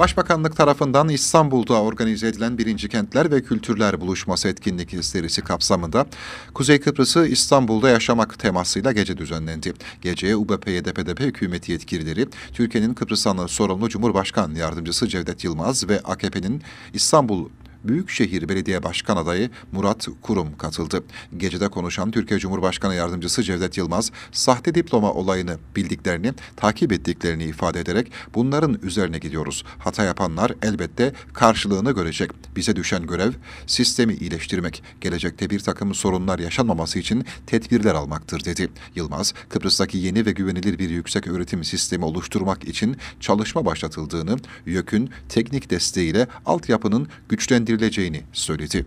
Başbakanlık tarafından İstanbul'da organize edilen birinci Kentler ve Kültürler Buluşması etkinlik serisi kapsamında Kuzey Kıbrıs'ı İstanbul'da yaşamak temasıyla gece düzenlendi. Geceye ubp ydp hükümeti yetkilileri, Türkiye'nin Kıbrıs'tan sorumlu Cumhurbaşkan Yardımcısı Cevdet Yılmaz ve AKP'nin İstanbul Büyükşehir Belediye Başkan Adayı Murat Kurum katıldı. Gecede konuşan Türkiye Cumhurbaşkanı Yardımcısı Cevdet Yılmaz, sahte diploma olayını bildiklerini, takip ettiklerini ifade ederek bunların üzerine gidiyoruz. Hata yapanlar elbette karşılığını görecek. Bize düşen görev sistemi iyileştirmek, gelecekte bir takım sorunlar yaşanmaması için tedbirler almaktır dedi. Yılmaz, Kıbrıs'taki yeni ve güvenilir bir yüksek öğretim sistemi oluşturmak için çalışma başlatıldığını, YÖK'ün teknik desteğiyle altyapının güçlendirilmesi değerlendirileceğini söyledi.